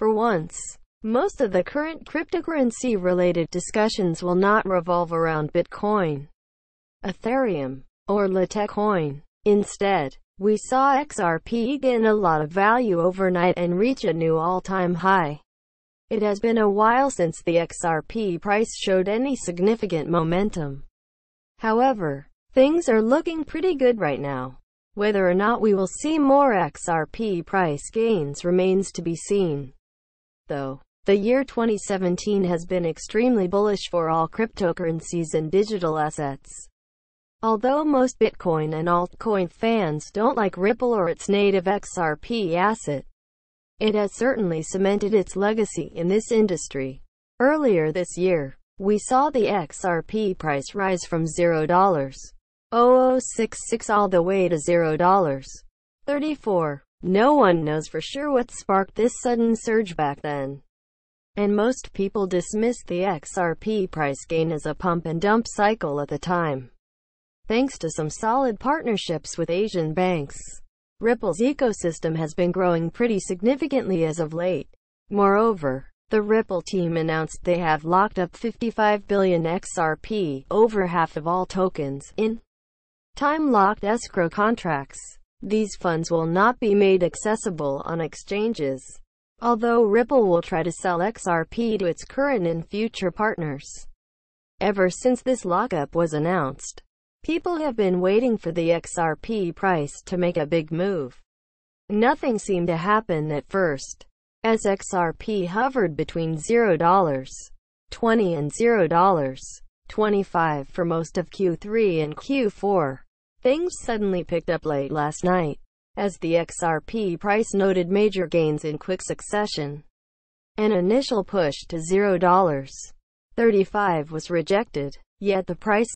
For once, most of the current cryptocurrency-related discussions will not revolve around Bitcoin, Ethereum, or Litecoin. Instead, we saw XRP gain a lot of value overnight and reach a new all-time high. It has been a while since the XRP price showed any significant momentum. However, things are looking pretty good right now. Whether or not we will see more XRP price gains remains to be seen though. The year 2017 has been extremely bullish for all cryptocurrencies and digital assets. Although most Bitcoin and altcoin fans don't like Ripple or its native XRP asset, it has certainly cemented its legacy in this industry. Earlier this year, we saw the XRP price rise from $0.0066 all the way to $0.34. No one knows for sure what sparked this sudden surge back then, and most people dismissed the XRP price gain as a pump and dump cycle at the time. Thanks to some solid partnerships with Asian banks, Ripple's ecosystem has been growing pretty significantly as of late. Moreover, the Ripple team announced they have locked up 55 billion XRP, over half of all tokens, in time-locked escrow contracts. These funds will not be made accessible on exchanges, although Ripple will try to sell XRP to its current and future partners. Ever since this lockup was announced, people have been waiting for the XRP price to make a big move. Nothing seemed to happen at first, as XRP hovered between $0.20 and $0.25 for most of Q3 and Q4. Things suddenly picked up late last night, as the XRP price noted major gains in quick succession. An initial push to $0.35 was rejected, yet the price